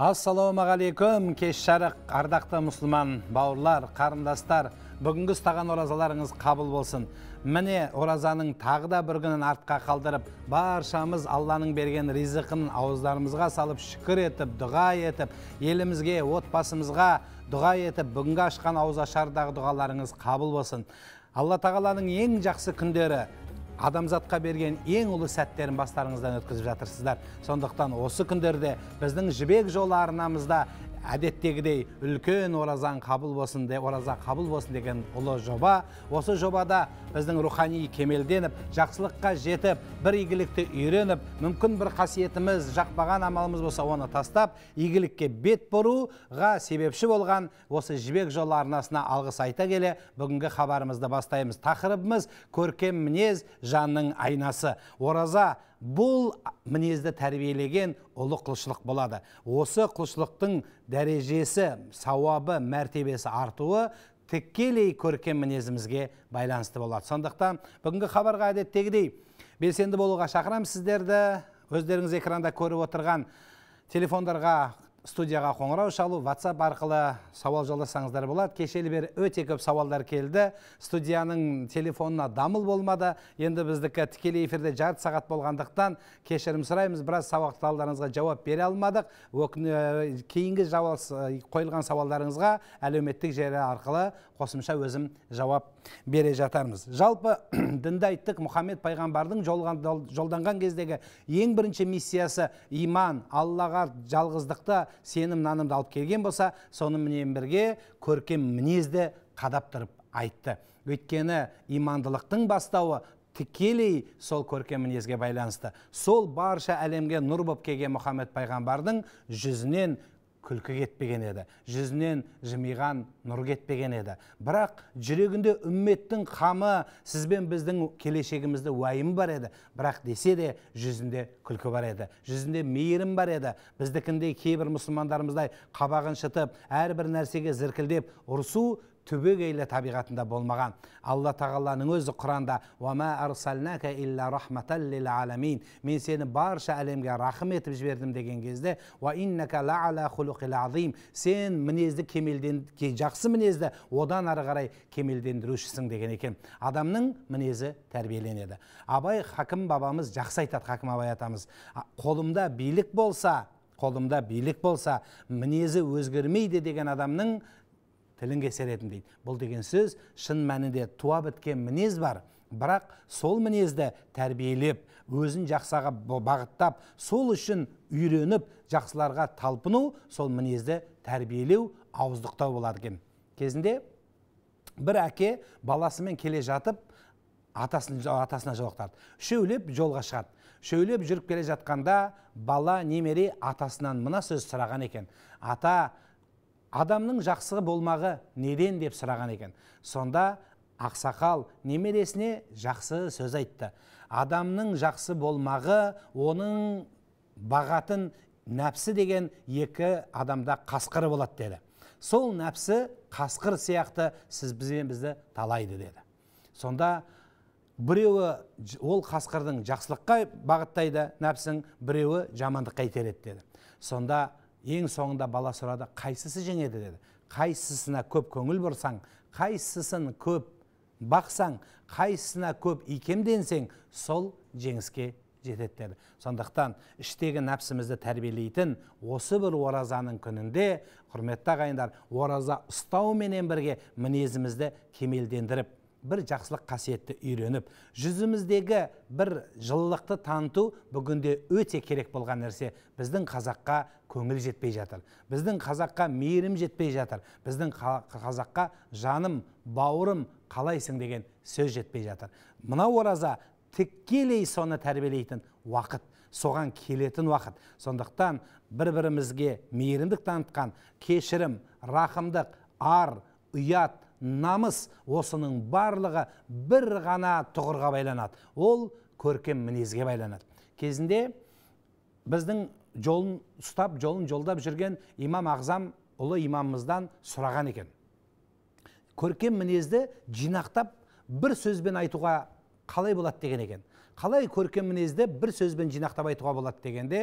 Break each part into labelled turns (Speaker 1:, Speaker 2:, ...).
Speaker 1: ассалаумағалейкум кеш жарық ардақты мұсылман бауырлар қарындастар бүгінгі ұстаған оразаларыңыз қабыл болсын міне оразаның тағы да бір күнін артқа қалдырып баршамыз алланың берген ризықын ауыздарымызға салып шүкір етіп дұға етіп елімізге отбасымызға дұға етіп бүгінгі ашқан ауызашардағы дұғаларыңыз қабыл болсын алла тағаланың ең жақсы күндері адамзатқа берген ең ұлы сәттерін бастарыңыздан өткізіп жатырсыздар сондықтан осы күндерде біздің жібек жолы арнамызда әдеттегідей үлкен оразаң қабыл болсын де ораза қабыл болсын деген ұлы жоба осы жобада біздің рухани кемелденіп жақсылыққа жетіп бір игілікті үйреніп мүмкін бір қасиетіміз жақпаған амалымыз болса оны тастап игілікке бет бұруға себепші болған осы жібек жолы арнасына алғыс айта келе бүгінгі хабарымызды бастаймыз тақырыбымыз көркем мінез жанның айнасы ораза бұл мінезді тәрбиелеген ұлы құлшылық болады осы құлшылықтың дәрежесі сауабы мәртебесі артуы тікелей көркем мінезімізге байланысты болады сондықтан бүгінгі хабарға әдеттегідей белсенді болуға шақырамын сіздерді өздеріңіз экранда көріп отырған телефондарға студияға қоңырау шалу WhatsApp арқылы сауал жолдасаңыздар болады кешелі бері өте көп сауалдар келді студияның телефонына дамыл болмады енді біздікі тікелей эфирде жарты сағат болғандықтан кешірім сұраймыз біраз сауалдарыңызға жауап бере алмадық кейінгі қойылған сауалдарыңызға әлеуметтік желі арқылы қосымша өзім жауап бере жатармыз жалпы дінді айттық мұхаммед пайғамбардың жолданған кездегі ең бірінші миссиясы иман аллаға жалғыздықты сенім нанымды алып келген болса сонымен бірге көркем мінезді қадап тұрып айтты өйткені имандылықтың бастауы тікелей сол көркем мінезге байланысты сол барша әлемге нұр болып келген мұхаммед пайғамбардың жүзінен күлкі кетпеген еді жүзінен жымиған нұр кетпеген еді бірақ жүрегінде үмметтің қамы сізбен біздің келешегімізді уайым бар еді бірақ десе де жүзінде күлкі бар еді жүзінде мейірім бар еді біздікіндей кейбір мұсылмандарымыздай қабағын шытып әрбір нәрсеге зіркілдеп ұрсу түбегейлі табиғатында болмаған алла тағаланың өзі құранда мен сені барша әлемге рахым етіп жібердім деген кезде сен мінезді кемелден жақсы мінезді одан ары қарай кемелдендірушісің деген екен адамның мінезі тәрбиеленеді абай хакім бабамыз жақсы айтады хакім абай атамыз қолымда билік болса қолымда билік болса мінезі өзгермейді деген адамның тілін кесер дейді бұл деген сөз шын мәнінде туа біткен мінез бар бірақ сол мінезді тәрбиелеп өзін жақсаға бағыттап сол үшін үйреніп жақсыларға талпыну сол мінезді тәрбиелеу ауыздықтау болады екен кезінде бір әке баласымен келе жатып атасын, атасына жолықтарды үшеулеп жолға шығады үшеулеп жүріп келе жатқанда бала немере атасынан мына сөз сұраған екен ата адамның жақсы болмағы неден деп сұраған екен сонда ақсақал немересіне жақсы сөз айтты адамның жақсы болмағы оның бағатын нәпсі деген екі адамда қасқыр болады деді сол нәпсі қасқыр сияқты сіз бізбен бізді талайды деді сонда біреуі ол қасқырдың жақсылыққа бағыттайды нәпсің біреуі жамандыққа итереді деді сонда ең соңында бала сұрады қайсысы жеңеді деді қайсысына көп көңіл бұрсаң қайсысын көп бақсаң қайсысына көп икемденсең сол жеңіске жетеді деді сондықтан іштегі нәпсімізді тәрбиелейтін осы бір оразаның күнінде құрметті ағайындар ораза ұстауменен бірге мінезімізді кемелдендіріп бір жақсылық қасиетті үйреніп жүзіміздегі бір жылылықты таныту бүгінде өте керек болған нәрсе біздің қазаққа көңіл жетпей жатыр біздің қазаққа мейірім жетпей жатыр біздің қазаққа жаным бауырым қалайсың деген сөз жетпей жатыр мына ораза тікелей соны тәрбиелейтін уақыт соған келетін уақыт сондықтан бір бірімізге мейірімдік танытқан кешірім рақымдық ар ұят намыс осының барлығы бір ғана тұғырға байланады ол көркем мінезге байланады кезінде біздің жолын ұстап жолын жолдап жүрген имам ағзам ұлы имамымыздан сұраған екен көркем мінезді жинақтап бір сөзбен айтуға қалай болады деген екен қалай көркем мінезді бір сөзбен жинақтап айтуға болады дегенде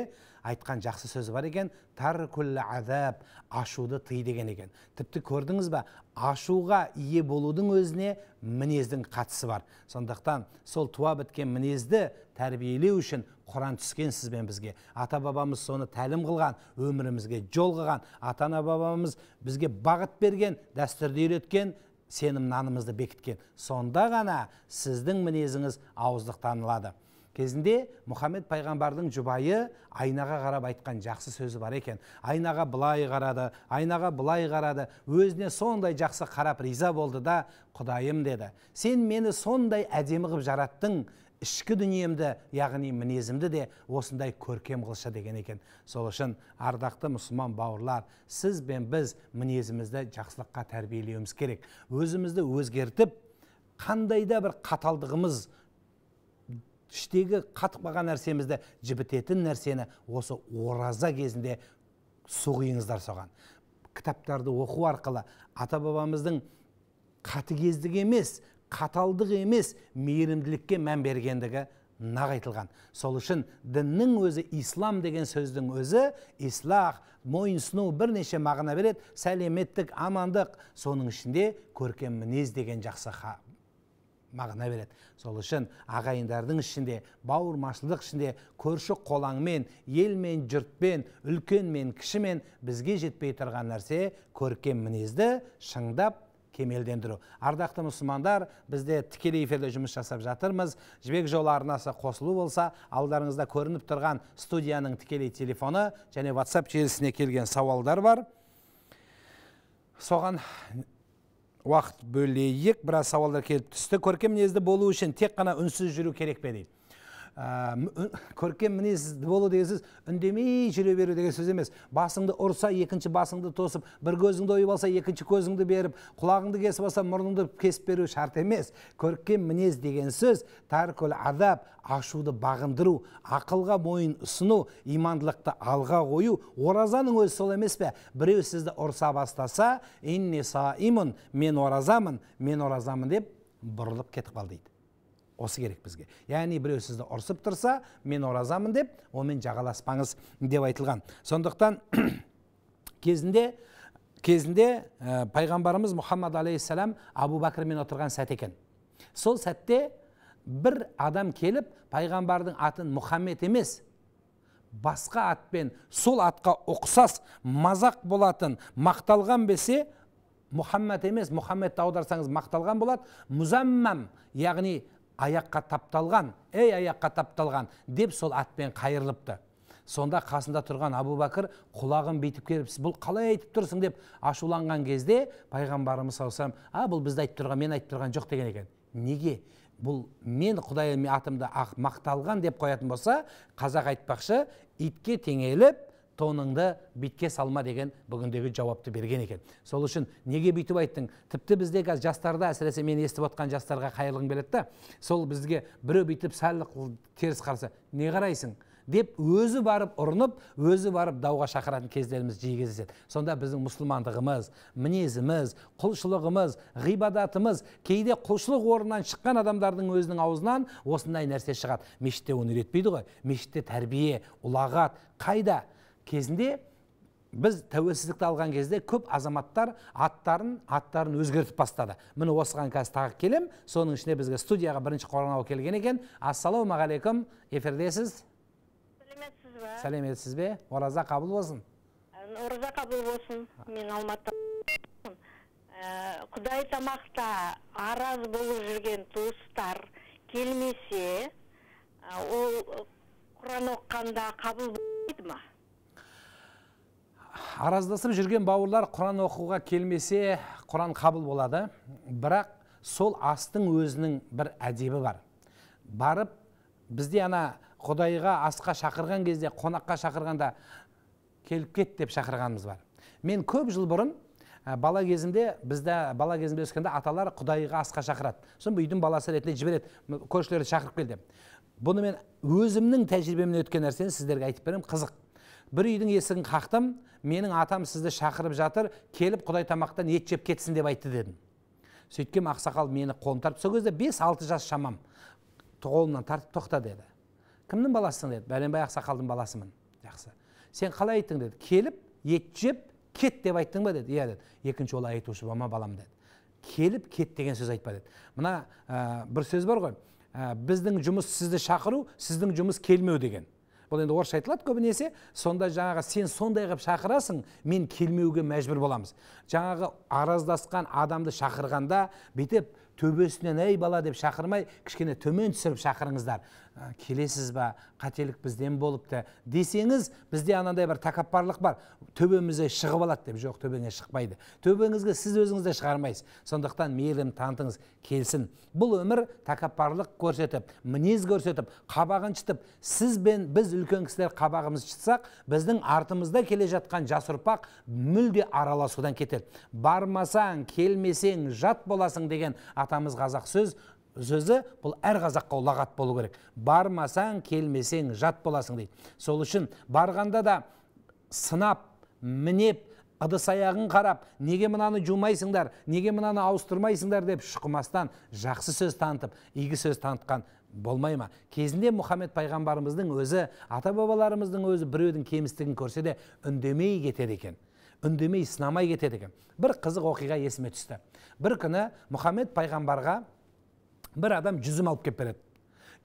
Speaker 1: айтқан жақсы сөзі бар екен таркул әзіп, ашуды тый деген екен тіпті көрдіңіз ба ашуға ие болудың өзіне мінездің қатысы бар сондықтан сол туа біткен мінезді тәрбиелеу үшін құран түскен сізбен бізге ата бабамыз соны тәлім қылған өмірімізге жол қылған ата ана бабамыз бізге бағыт берген дәстүрді үйреткен сенім нанымызды бекіткен сонда ғана сіздің мінезіңіз ауыздық танылады кезінде мұхаммед пайғамбардың жұбайы айнаға қарап айтқан жақсы сөзі бар екен айнаға былай қарады айнаға былай қарады өзіне сондай жақсы қарап риза болды да құдайым деді сен мені сондай әдемі қылып жараттың ішкі дүниемді яғни мінезімді де осындай көркем қылшы деген екен сол үшін ардақты мұсылман бауырлар сіз бен біз мінезімізді жақсылыққа тәрбиелеуіміз керек өзімізді өзгертіп қандай да бір қаталдығымыз іштегі қатып қалған нәрсемізді жібітетін нәрсені осы ораза кезінде сұғыңыздар соған кітаптарды оқу арқылы ата бабамыздың қатыгездігі емес қаталдық емес мейірімділікке мән бергендігі нақ айтылған сол үшін діннің өзі ислам деген сөздің өзі ислах мойынсыну бірнеше мағына береді сәлеметтік амандық соның ішінде көркем мінез деген жақсы ха мағына береді сол үшін ағайындардың ішінде бауырмашылдық ішінде көрші қолаңмен елмен жұртпен үлкенмен кішімен бізге жетпей тұрған нәрсе көркем мінезді шыңдап кемелдендіру ардақты мұсылмандар бізде тікелей эфирде жұмыс жасап жатырмыз жібек жолы арнасы қосылу болса алдарыңызда көрініп тұрған студияның тікелей телефоны және ватсап желісіне келген сауалдар бар соған уақыт бөлейік біраз сауалдар келіп түсті көркем мінезді болу үшін тек қана үнсіз жүру керек пе дейді көркем мінез болу деген сөз үндемей жүре беру деген сөз емес басыңды ұрса екінші басыңды тосып бір көзіңді ойып алса екінші көзіңді беріп құлағыңды кесіп алса мұрныңды кесіп беру шарт емес көркем мінез деген сөз таркул адаб ашуды бағындыру ақылға мойын ұсыну имандылықты алға қою оразаның өзі сол емес пе біреу сізді ұрса бастаса инни мен оразамын мен оразамын деп бұрылып кетіп қал дейді осы керек бізге яғни біреу сізді ұрсып тұрса мен оразамын деп онымен жағаласпаңыз деп айтылған сондықтан кезінде кезінде ә, пайғамбарымыз мұхаммад алейхисалам абу бәкірмен отырған сәт екен сол сәтте бір адам келіп пайғамбардың атын мұхаммед емес басқа атпен сол атқа ұқсас мазақ болатын мақталған бесе мұхаммад емес мұхаммедті аударсаңыз мақталған болады мұзаммам яғни аяққа тапталған ей аяққа тапталған деп сол атпен қайырылыпты сонда қасында тұрған абу бәкір құлағын бүйтіп келіп бұл қалай айтып тұрсың деп ашуланған кезде пайғамбарымыз саллаллаху а бұл бізді айтып тұрған мен айтып тұрған жоқ деген екен неге бұл мен құдайым атымды мақталған деп қоятын болса қазақ айтпақшы итке теңеліп тоныңды битке салма деген бүгіндегі жауапты берген екен сол үшін неге бүйтіп айттың тіпті бізде қазір жастарда әсіресе мен естіп отқан жастарға қайырғым келеді да сол бізге біреу бүйтіп сәл теріс қарса не қарайсың деп өзі барып ұрынып өзі барып дауға шақыратын кездеріміз жиі кездеседі сонда біздің мұсылмандығымыз мінезіміз құлшылығымыз ғибадатымыз кейде құлшылық орнынан шыққан адамдардың өзінің аузынан осындай нәрсе шығады мешітте оны үйретпейді ғой мешітте тәрбие ұлағат қайда кезінде біз тәуелсіздікті алған кезде көп азаматтар аттарын аттарын өзгертіп бастады міне осыған қазір тағы келем. соның ішінде бізге студияға бірінші қоңырау келген екен ассалаумағалейкум эфирдесіз сәлеметсіз бе сәлеметсіз бе ораза қабыл болсын ораза қабыл болсын мен алматы ә, құдай тамақта араз болып жүрген туыстар келмесе ол құран оққанда қабыл араздасып жүрген бауырлар құран оқуға келмесе құран қабыл болады бірақ сол астың өзінің бір әдебі бар барып бізде ана құдайға асқа шақырған кезде қонаққа шақырғанда келіп кет деп шақырғанымыз бар мен көп жыл бұрын бала кезімде бізді бала кезімде өскенде аталар құдайға асқа шақырады сосын үйдің баласы ретінде жібереді көршілерді шақырып кел деп бұны мен өзімнің тәжірибемнен өткен нәрсені сіздерге айтып беремін қызық бір үйдің есігін қақтым менің атам сізді шақырып жатыр келіп құдай тамақтан ет жеп кетсін деп айтты дедім сөйткем ақсақал мені қолын тартып сол кезде бес алты жас шамам қолымнан тартып тоқта деді кімнің баласысың деді бәленбай ақсақалдың баласымын жақсы сен қалай айттың деді келіп ет жеп кет деп айттың ба деді иә деді екінші ол айтушы болма балам деді келіп кет деген сөз айтпа деді мына ә, бір сөз бар ғой ә, біздің жұмыс сізді шақыру сіздің жұмыс келмеу деген бұл енді орысша айтылады көбінесе сонда жаңағы сен сондай қылып шақырасың мен келмеуге мәжбүр боламыз жаңағы араздасқан адамды шақырғанда бүйтіп төбесінен әй бала деп шақырмай кішкене төмен түсіріп шақырыңыздар ә, келесіз ба қателік бізден болыпты десеңіз бізде анандай бір тәкаппарлық бар төбемізге шығып алады деп жоқ төбеңе шықпайды төбеңізге сіз өзіңіз де шығармайсыз сондықтан мейірім танытыңыз келсін бұл өмір тәкаппарлық көрсетіп мінез көрсетіп қабағын шытып сіз бен біз үлкен кісілер қабағымыз шытсақ біздің артымызда келе жатқан жас ұрпақ мүлде араласудан кетеді бармасаң келмесең жат боласың деген атамыз қазақ сөз сөзі бұл әр қазаққа ұлағат болу керек бармасаң келмесең жат боласың дейді сол үшін барғанда да сынап мінеп ыдыс аяғын қарап неге мынаны жумайсыңдар неге мынаны ауыстырмайсыңдар деп шұқымастан жақсы сөз танытып игі сөз танытқан болмай ма кезінде мұхаммед пайғамбарымыздың өзі ата бабаларымыздың өзі біреудің кемістігін көрсе де үндемей кетеді екен үндемей сынамай кетеді екен бір қызық оқиға есіме түсті бір күні мұхаммед пайғамбарға бір адам жүзім алып келіп береді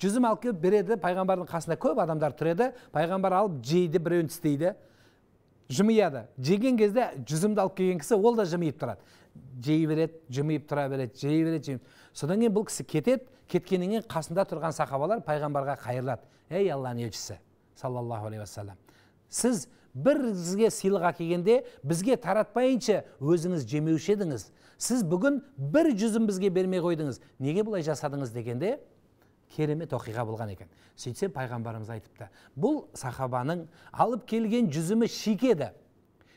Speaker 1: жүзім алып келіп береді пайғамбардың қасында көп адамдар тұр пайғамбар алып жейді біреуін тістейді жымияды жеген кезде жүзімді алып келген кісі ол да жымиып тұрады жей береді жымиып тұра береді жей береді жей содан кейін бұл кісі кетеді кеткеннен кейін қасында тұрған сахабалар пайғамбарға қайырлады ей алланың елшісі саллаллаху алейхи уассалам сіз бір бізге сыйлық әкелгенде бізге таратпайыншы өзіңіз жемеуші едіңіз сіз бүгін бір жүзін бізге бермей қойдыңыз неге бұлай жасадыңыз дегенде керемет оқиға болған екен сөйтсе пайғамбарымыз айтыпты бұл сахабаның алып келген жүзімі шикі еді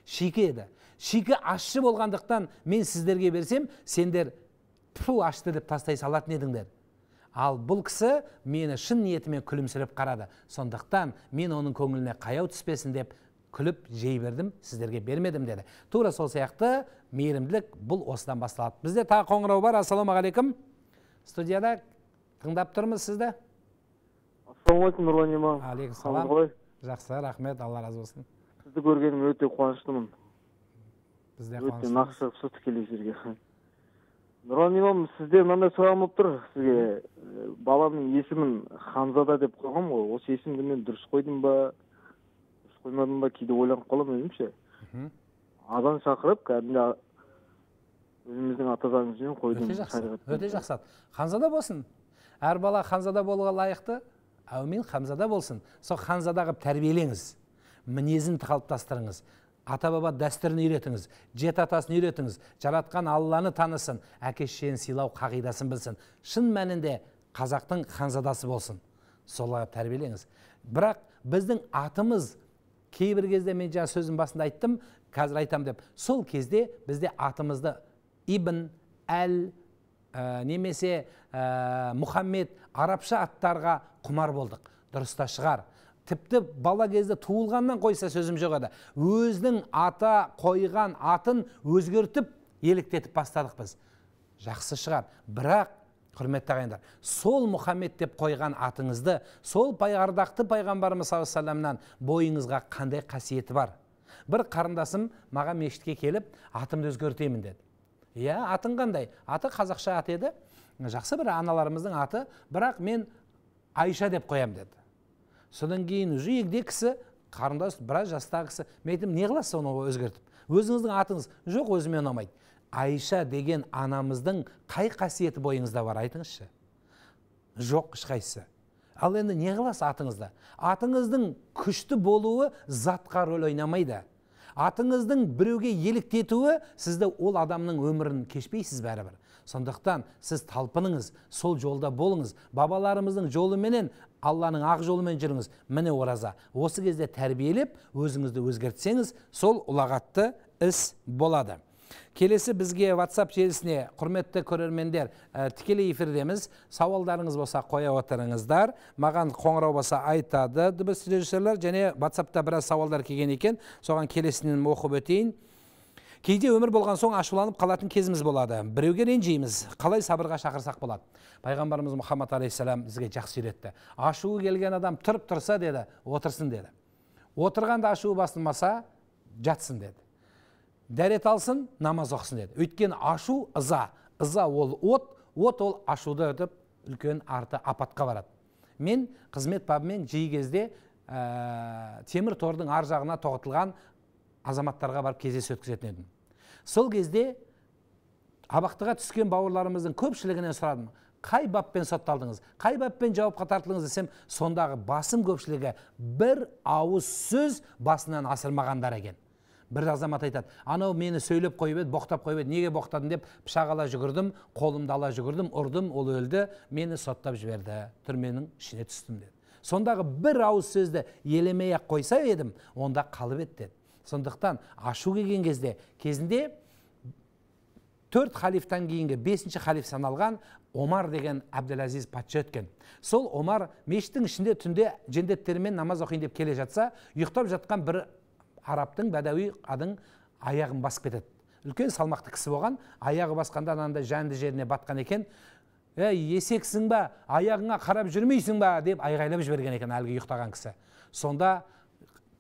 Speaker 1: шикі еді шикі ащы болғандықтан мен сіздерге берсем сендер тфу ашты деп тастай салатын едіңдер ал бұл кісі мені шын ниетімен күлімсіреп қарады сондықтан мен оның көңіліне қаяу түспесін деп күліп жей бердім сіздерге бермедім деді тура сол сияқты мейірімділік бұл осыдан басталады бізде тағы қоңырау бар ассалаумағалейкум студияда тыңдап тұрмыз сізді ассалаумағалейкум нұрлан иман алейкумсалам жақсы рахмет алла разы болсын сізді көргеніме өте қуаныштымын біз өте нақ шығып тікелей эфирге нұрлан имам сізде мынандай сұрағым болып тұр сізге баламның есімін ханзада деп қойғанмын ғой осы есімді мен дұрыс қойдым ба қоймадым ба кейде ойланып қаламын өзімше азан шақырып кәдімгі өзіміздің ата заңымызбен қойдың өте жақсы өте жақсы ханзада болсын әр бала ханзада болуға лайықты әумин ханзада болсын сол ханзада қылып тәрбиелеңіз мінезін қалыптастырыңыз ата баба дәстүрін үйретіңіз жеті атасын үйретіңіз жаратқан алланы танысын әке шешені сыйлау қағидасын білсін шын мәнінде қазақтың ханзадасы болсын солай тәрбиелеңіз бірақ біздің атымыз кейбір кезде мен жаңа сөздің басында айттым қазір айтам деп сол кезде бізде атымызды ибн әл ә, немесе ә, мұхаммед арабша аттарға құмар болдық дұрыс та шығар тіпті бала кезде туылғаннан қойса сөзім жоқ еді өзінің ата қойған атын өзгертіп еліктетіп бастадық біз жақсы шығар бірақ құрметті ағайындар сол мұхаммед деп қойған атыңызды сол ардақты пайғамбарымыз саллаллаху алейхи бойыңызға қандай қасиеті бар бір қарындасым маған мешітке келіп атымды өзгертемін деді иә атың қандай аты қазақша аты еді жақсы бір аналарымыздың аты бірақ мен айша деп қоям деді содан кейін уже егде кісі қарындас біраз жастағы кісі мен айттым не қыласыз оны өзгертіп өзіңіздің атыңыз жоқ өзіме ұнамайды айша деген анамыздың қай қасиеті бойыңызда бар айтыңызшы жоқ ешқайсысы ал енді не қыласыз атыңызда атыңыздың күшті болуы затқа рөл ойнамайды атыңыздың біреуге еліктетуі сізді ол адамның өмірін кешпейсіз бәрібір сондықтан сіз талпыныңыз сол жолда болыңыз бабаларымыздың жолыменен алланың ақ жолымен жүріңіз міне ораза осы кезде тәрбиелеп өзіңізді өзгертсеңіз сол ұлағатты іс болады келесі бізге whatsapp желісіне құрметті көрермендер ә, тікелей эфирдеміз сауалдарыңыз болса қоя отырыңыздар маған қоңырау болса айтады дыбыс режиссерлер және ватсапта біраз сауалдар келген екен соған келесінен оқып өтейін кейде өмір болған соң ашуланып қалатын кезіміз болады біреуге ренжиміз қалай сабырға шақырсақ болады пайғамбарымыз мұхаммад алейхисалам бізге жақсы үйретті ашуы келген адам тұрып тұрса деді отырсын деді отырғанда ашуы басылмаса жатсын деді дәрет алсын намаз оқсын деді өйткені ашу ыза ыза ол от от ол ашуды өтіп, үлкен арты апатқа барады мен қызмет бабымен жиі кезде ә, темір тордың ар жағына тоғытылған азаматтарға барып кездесу өткізетін едім сол кезде абақтыға түскен бауырларымыздың көпшілігінен сұрадым қай баппен сотталдыңыз қай баппен жауапқа тартылдыңыз десем сондағы басым көпшілігі бір ауыз сөз басынан асырмағандар екен бір азамат айтады анау мені сөйлеп қойып еді боқтап қойып еді неге боқтадың деп пышақ ала жүгірдім қолымды ала жүгірдім ұрдым ол өлді мені соттап жіберді түрменің ішіне түстім деді сондағы бір ауыз сөзді елемей ақ қойса едім онда қалып еді деді сондықтан ашу келген кезде кезінде төрт халифтан кейінгі бесінші халиф саналған омар деген әбділәзиз патша өткен сол омар мешіттің ішінде түнде жендеттермен намаз оқиын деп келе жатса ұйықтап жатқан бір арабтың бәдәуи адың аяғын басып кетеді үлкен салмақты кісі болған аяғы басқанда анандай жәнді жеріне батқан екен ей есексің ба аяғыңа қарап жүрмейсің ба деп айғайлап жіберген екен әлгі ұйықтаған кісі сонда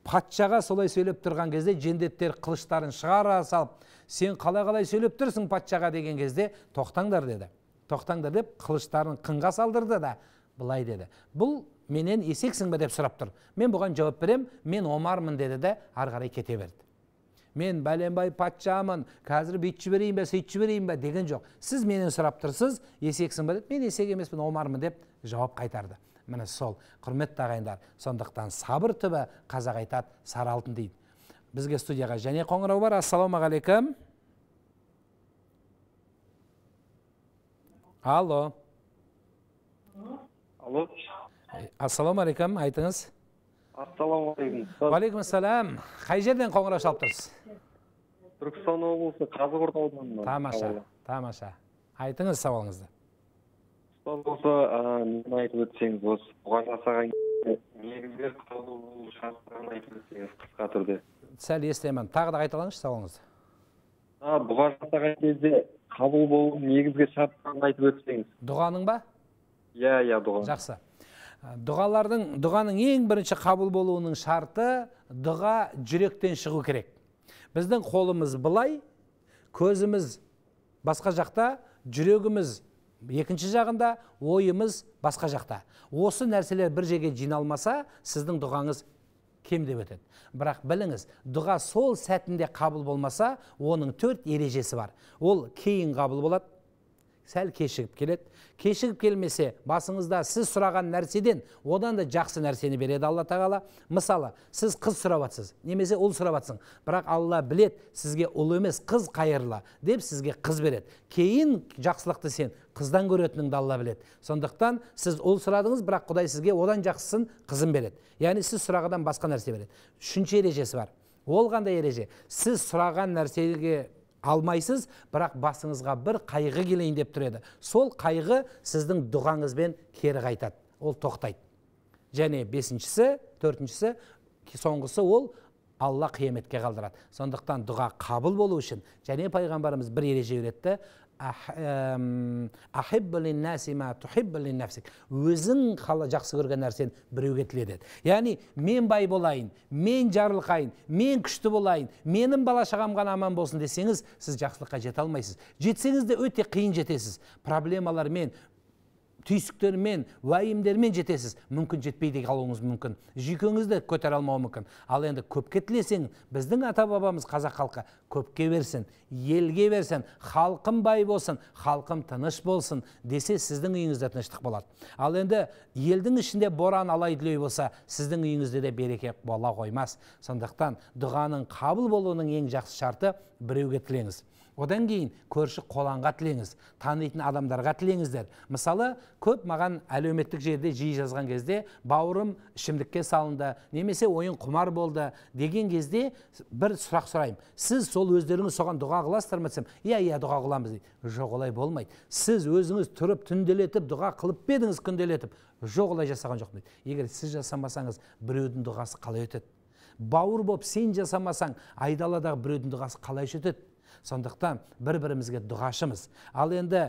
Speaker 1: патшаға солай сөйлеп тұрған кезде жендеттер қылыштарын шығара салып сен қалай қалай сөйлеп тұрсың патшаға деген кезде тоқтаңдар деді тоқтаңдар деп қылыштарын қынға салдырды да былай деді бұл менен есексің бе деп сұрап тұр мен бұған жауап берем, мен омармын деді де ары қарай кете берді мен бәленбай патшамын қазір бүйтіп жіберейін бе сөйтіп жіберейін ба деген жоқ сіз менен сұрап тұрсыз есексің ба деп мен есек емеспін омармын деп жауап қайтарды міне сол құрметті ағайындар сондықтан сабыр түбі қазақ айтады сары алтын дейді бізге студияға және қоңырау бар ассалаумағалейкум алло алло ассалаумағалейкум алейкум айтыңыз ассалаумағалейкум уағалейкум қай жерден қоңырау шалып тұрсыз түркістан облысы қазығұрт ауданынан тамаша тамаша айтыңыз сауалыңызды ұстаз болса нені айтып өтсеңіз осы бұған жасаған негіздер шарттарын айтып өтсеңіз қысқа түрде сәл естімедім тағы да айта сауалыңызды а жасаған кезде қабыл болудың негізгі шарттарын айтып өтсеңіз дұғаның ба иә иә дұға жақсы дұғалардың дұғаның ең бірінші қабыл болуының шарты дұға жүректен шығу керек біздің қолымыз былай көзіміз басқа жақта жүрегіміз екінші жағында ойымыз басқа жақта осы нәрселер бір жерге жиналмаса сіздің дұғаңыз кем деп өтеді бірақ біліңіз дұға сол сәтінде қабыл болмаса оның төрт ережесі бар ол кейін қабыл болады сәл кешігіп келеді кешігіп келмесе басыңызда сіз сұраған нәрседен одан да жақсы нәрсені береді алла тағала мысалы сіз қыз сұрап жатсыз немесе ұл сұрап жатсың бірақ алла білет сізге ұл емес қыз қайырлы деп сізге қыз береді кейін жақсылықты сен қыздан көретініңді алла біледі сондықтан сіз ұл сұрадыңыз бірақ құдай сізге одан жақсысын қызын береді яғни сіз сұрағандан басқа нәрсе береді үшінші ережесі бар ол қандай ереже сіз сұраған нәрсеге алмайсыз бірақ басыңызға бір қайғы келейін деп тұреді сол қайғы сіздің дұғаңызбен кері қайтады ол тоқтайды және бесіншісі төртіншісі соңғысы ол алла қияметке қалдырады сондықтан дұға қабыл болу үшін және пайғамбарымыз бір ереже үйретті өзің қала жақсы көрген нәрсені біреуге тіле деді яғни мен бай болайын мен жарылқайын мен күшті болайын менің бала шағам ғана аман болсын десеңіз сіз жақсылыққа жете алмайсыз жетсеңіз де өте қиын жетесіз проблемалармен түйсіктермен уайымдермен жетесіз мүмкін жетпейді қалуыңыз мүмкін жүйкеңізді көтер алмауы мүмкін ал енді көпке тілесең біздің ата бабамыз қазақ халқы көпке берсін елге берсін халқым бай болсын халқым тыныш болсын десе сіздің үйіңізде тыныштық болады ал енді елдің ішінде боран алай дүлей болса сіздің үйіңізде де береке бола қоймас сондықтан дұғаның қабыл болуының ең жақсы шарты біреуге тілеңіз одан кейін көрші қолаңға тілеңіз танитын адамдарға тілеңіздер мысалы көп маған әлеуметтік жерде жиі жазған кезде бауырым ішімдікке салынды немесе ойын құмар болды деген кезде бір сұрақ сұраймын сіз сол өздеріңіз соған дұға қыласыздар ма десем иә иә дұға қыламыз дейді жоқ олай болмайды сіз өзіңіз тұрып түнделетіп дұға қылып па едіңіз күнделетіп жоқ олай жасаған жоқпын дейді егер сіз жасамасаңыз біреудің дұғасы қалай өтеді бауыр болып сен жасамасаң айдаладағы біреудің дұғасы қалай өтеді сондықтан бір бірімізге дұғашымыз ал енді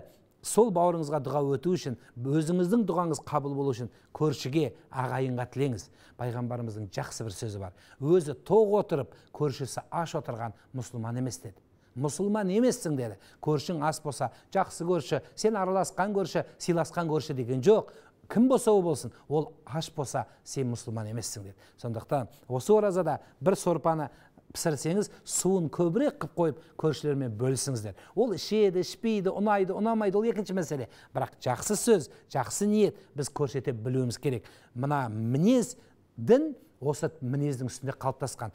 Speaker 1: сол бауырыңызға дұға өту үшін өзіңіздің дұғаңыз қабыл болу үшін көршіге ағайынға тілеңіз пайғамбарымыздың жақсы бір сөзі бар өзі тоқ отырып көршісі аш отырған мұсылман емес деді мұсылман емессің деді көршің ас болса жақсы көрші сен араласқан көрші сыйласқан көрші деген жоқ кім болса ол болсын ол аш болса сен мұсылман емессің деді сондықтан осы оразада бір сорпаны пісірсеңіз суын көбірек қып қойып көршілермен бөлісіңіздер ол ішеді ішпейді ұнайды ұнамайды ол екінші мәселе бірақ жақсы сөз жақсы ниет біз көрсете білуіміз керек мына мінез дін осы мінездің үстінде қалыптасқан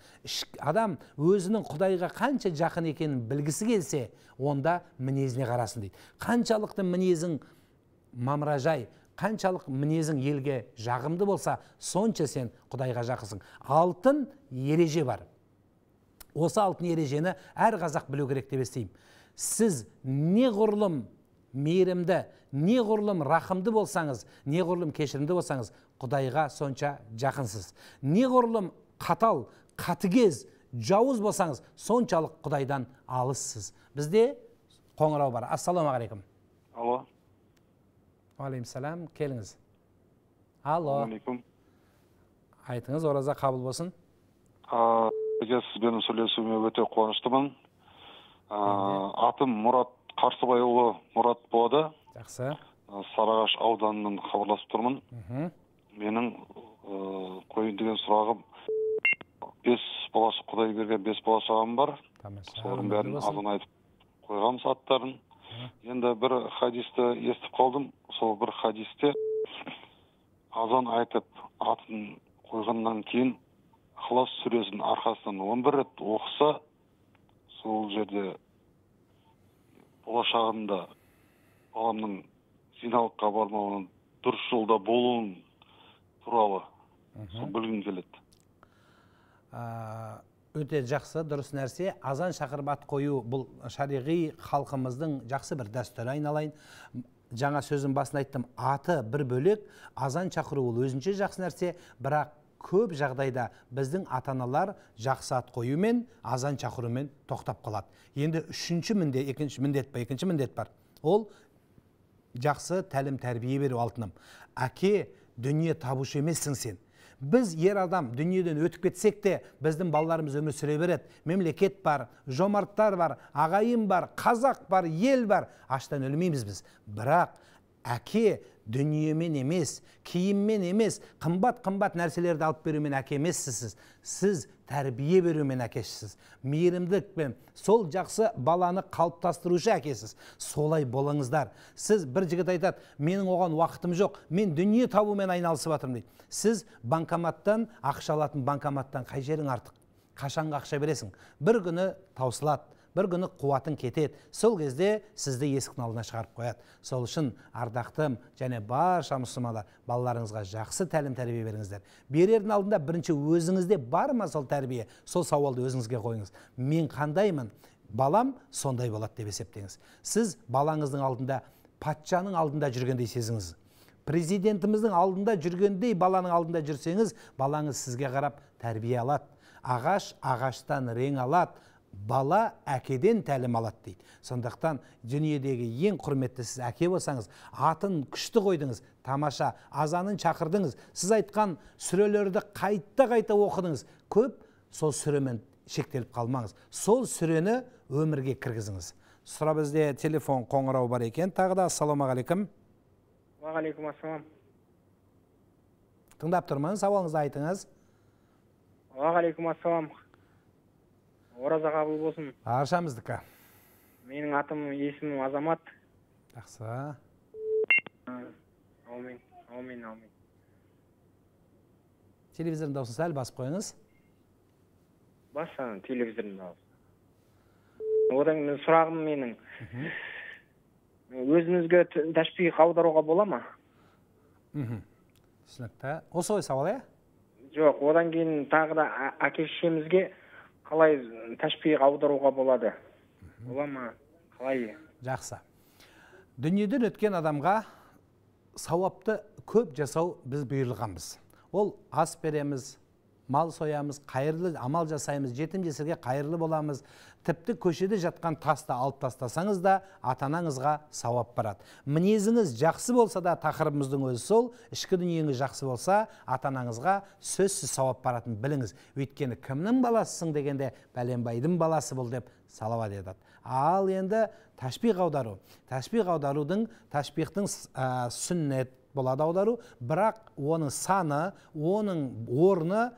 Speaker 1: адам өзінің құдайға қанша жақын екенін білгісі келсе онда мінезіне қарасын дейді қаншалықты мінезің мамыражай қаншалық мінезің елге жағымды болса сонша сен құдайға жақынсың алтын ереже бар осы алтын ережені әр қазақ білу керек деп естимін сіз неғұрлым мейірімді неғұрлым рақымды болсаңыз неғұрлым кешірімді болсаңыз құдайға сонша жақынсыз неғұрлым қатал қатыгез жауыз болсаңыз соншалық құдайдан алыссыз бізде қоңырау бар ассалаумағалейкум алло уағалейкумсалам келіңіз алло айтыңыз ораза қабыл болсын сізге сізбен сөйлесуіме өте қуаныштымын атым мұрат қарсыбайұлы мұрат болады жақсы сарыағаш ауданынан хабарласып тұрмын менің ыыы қояйын деген сұрағым бес баласы құдай берген бес бала бар солардың бәрін атын айтып қойғанбыз аттарын енді бір хадисті естіп қалдым сол бір хадисте азан айтып атын қойғаннан кейін ықылас сүресін арқасынан он бір рет оқыса сол жерде болашағында баламның зиналыққа бармауын дұрыс жолда болуын туралы сол білгім келеді өте жақсы дұрыс нәрсе азан шақырып ат қою бұл шариғи халқымыздың жақсы бір дәстүрі айналайын жаңа сөзім басында айттым аты бір бөлек азан шақыру ол өзінше жақсы нәрсе бірақ көп жағдайда біздің ата аналар жақсы ат қоюмен азан шақырумен тоқтап қалады енді үшінші міндет екінші міндет бар екінші міндет бар ол жақсы тәлім тәрбие беру алтыным әке дүние табушы емессің сен біз ер адам дүниеден өтіп кетсек те біздің балаларымыз өмір сүре береді мемлекет бар жомарттар бар ағайын бар қазақ бар ел бар аштан өлмейміз біз бірақ әке дүниемен емес киіммен емес қымбат қымбат нәрселерді алып берумен әке емессіз сіз тәрбие берумен әкесіз мейірімділікпен сол жақсы баланы қалыптастырушы әкесіз солай болыңыздар сіз бір жігіт айтады менің оған уақытым жоқ мен дүние табумен айналысып жатырмын дейді сіз банкоматтан ақша алатын банкоматтан қай жерің артық қашанғы ақша бересің бір күні таусылады бір күні қуатын кетеді сол кезде сізді есіктің алдына шығарып қояды сол үшін ардақтым және барша мұсылмандар балаларыңызға жақсы тәлім тәрбие беріңіздер берердің алдында бірінші өзіңізде бар ма сол тәрбие сол сауалды өзіңізге қойыңыз мен қандаймын балам сондай болады деп есептеңіз сіз балаңыздың алдында патшаның алдында жүргендей сезіңіз президентіміздің алдында жүргендей баланың алдында жүрсеңіз балаңыз сізге қарап тәрбие алады ағаш ағаштан рең алады бала әкеден тәлім алады дейді сондықтан дүниедегі ең құрметті сіз әке болсаңыз атын күшті қойдыңыз тамаша азанын шақырдыңыз сіз айтқан сүрелерді қайта қайта оқыдыңыз көп сол сүремен шектеліп қалмаңыз сол сүрені өмірге кіргізіңіз сұра бізде телефон қоңырау бар екен тағы да ассалаумағалейкум уағалейкум ассалам тыңдап тұрмын сауалыңызды айтыңыз уағалейкум ассалам ораза қабыл болсын аршам менің атым есімім азамат жақсы аумин аумин аумин телевизордың дауысын сәл басып қойыңыз бас ана телевизордың дауысы одан кейін сұрағым менің өзіңізге тәшбих аударуға бола ма мхм түсінікті осы ғой сауал иә жоқ одан кейін тағы да әке шешемізге қалай тәшпиға аударуға болады бола ма қалай жақсы дүниеден өткен адамға сауапты көп жасау біз бұйырылғанбыз ол ас береміз мал соямыз қайырлы амал жасаймыз жетім жесірге қайырлы боламыз тіпті көшеде жатқан тасты алып тастасаңыз да атанаңызға сауап барады мінезіңіз жақсы болса да тақырыбымыздың өзі сол ішкі дүниеңіз жақсы болса атанаңызға анаңызға сөзсіз сауап баратынын біліңіз өйткені кімнің баласысың дегенде бәленбайдың баласы бол деп салауат етеді ал енді тәшбих аудару тәшбих аударудың тәшбихтің сүннет болады аудару бірақ оның саны оның орны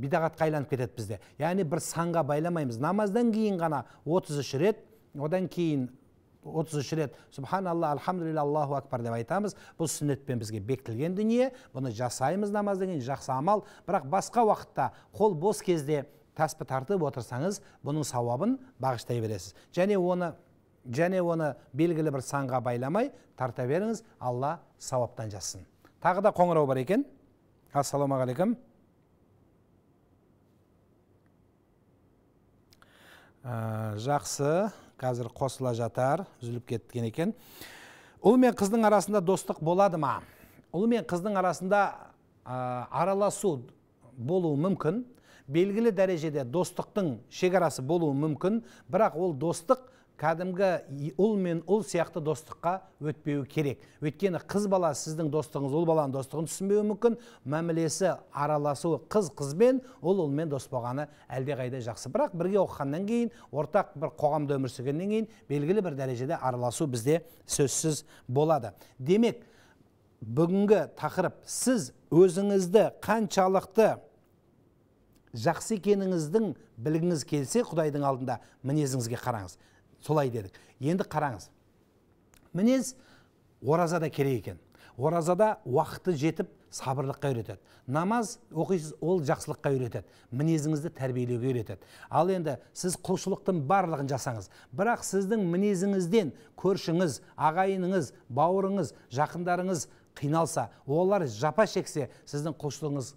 Speaker 1: бидағатқа айланып кетеді бізде яғни бір санға байламаймыз намаздан кейін ғана отыз үш рет одан кейін отыз үш рет субханалла альхамдулилля аллаху акбар деп айтамыз бұл сүннетпен бізге бекітілген дүние бұны жасаймыз намаздан кейін жақсы амал бірақ басқа уақытта қол бос кезде таспы тартып отырсаңыз бұның сауабын бағыштай бересіз және оны және оны белгілі бір санға байламай тарта беріңіз алла сауаптан жазсын тағы да қоңырау бар екен ассалаумағалейкум ә, жақсы қазір қосыла жатар үзіліп кеткен екен ұл мен қыздың арасында достық болады ма ұл мен қыздың арасында ә, араласу болуы мүмкін белгілі дәрежеде достықтың шекарасы болуы мүмкін бірақ ол достық кәдімгі ұл мен ұл сияқты достыққа өтпеуі керек өйткені қыз бала сіздің достығыңыз ұл баланың достығын түсінбеуі мүмкін мәмілесі араласуы қыз қызбен ұл ұлмен дос болғаны әлдеқайда жақсы бірақ бірге оқығаннан кейін ортақ бір қоғамда өмір сүргеннен кейін белгілі бір дәрежеде араласу бізде сөзсіз болады демек бүгінгі тақырып сіз өзіңізді қаншалықты жақсы екеніңіздің білгіңіз келсе құдайдың алдында мінезіңізге қараңыз солай дедік енді қараңыз мінез оразада керек екен оразада уақыты жетіп сабырлыққа үйретеді намаз оқисыз ол жақсылыққа үйретеді мінезіңізді тәрбиелеуге үйретеді ал енді сіз құлшылықтың барлығын жасаңыз бірақ сіздің мінезіңізден көршіңіз ағайыныңыз бауырыңыз жақындарыңыз қиналса олар жапа шексе сіздің құлшылығыңыз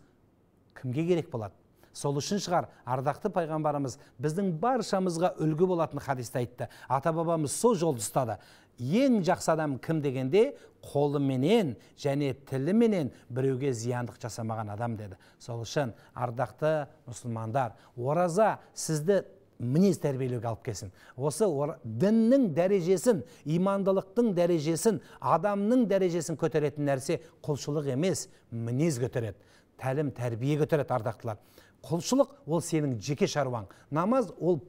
Speaker 1: кімге керек болады сол үшін шығар ардақты пайғамбарымыз біздің баршамызға үлгі болатын хадисті айтты ата бабамыз сол жолды ұстады ең жақсы адам кім дегенде қолыменен және тіліменен біреуге зияндық жасамаған адам деді сол үшін ардақты мұсылмандар ораза сізді мінез тәрбиелеуге алып келсін осы діннің дәрежесін имандылықтың дәрежесін адамның дәрежесін көтеретін нәрсе құлшылық емес мінез көтереді тәлім тәрбие көтереді ардақтылар құлшылық ол сенің жеке шаруаң намаз ол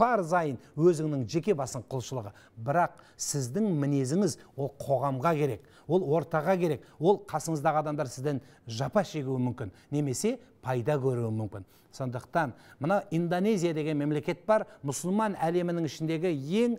Speaker 1: парзайын өзіңнің жеке басың құлшылығы бірақ сіздің мінезіңіз ол қоғамға керек ол ортаға керек ол қасыңыздағы адамдар сізден жапа шегуі мүмкін немесе пайда көруі мүмкін сондықтан мына индонезия деген мемлекет бар мұсылман әлемінің ішіндегі ең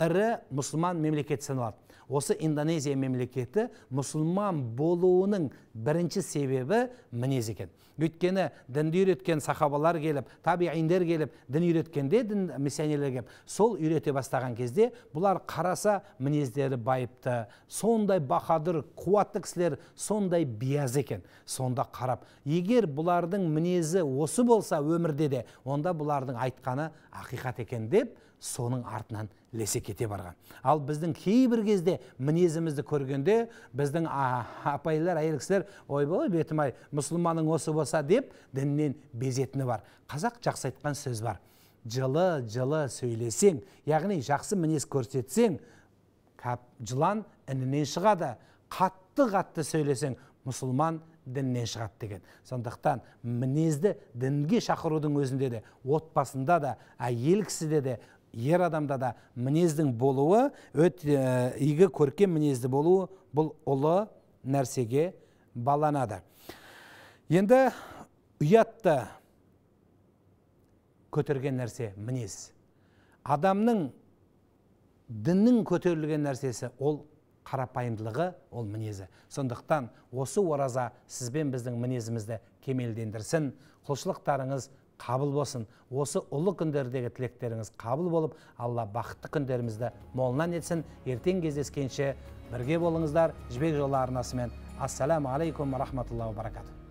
Speaker 1: ірі мұсылман мемлекет саналады осы индонезия мемлекеті мұсылман болуының бірінші себебі мінез екен өйткені дінді үйреткен сахабалар келіп табииндер келіп дін үйреткенде дін миссионерлер келіп сол үйрете бастаған кезде бұлар қараса мінездері байыпты сондай бахадыр қуатты кісілер сондай бияз екен сонда қарап егер бұлардың мінезі осы болса өмірде де онда бұлардың айтқаны ақиқат екен деп соның артынан ілесе кете барған ал біздің кейбір кезде мінезімізді көргенде біздің апайлар әйел кісілер ойбай бетім ай мұсылманың осы болса деп діннен безетіні бар қазақ жақсы айтқан сөз бар жылы жылы сөйлесең яғни жақсы мінез көрсетсең жылан інінен шығады қатты қатты сөйлесең мұсылман діннен шығады деген сондықтан мінезді дінге шақырудың өзінде де отбасында да әйел кісіде де ер адамда да мінездің болуы өте игі көркем мінезді болуы бұл ұлы нәрсеге баланады енді ұятты көтерген нәрсе мінез адамның діннің көтерілген нәрсесі ол қарапайымдылығы ол мінезі сондықтан осы ораза сізбен біздің мінезімізді кемелдендірсін құлшылықтарыңыз қабыл болсын осы ұлы күндердегі тілектеріңіз қабыл болып алла бақытты күндерімізді молынан етсін ертең кездескенше бірге болыңыздар жібек жолы арнасымен ассаламу алейкум ва баракату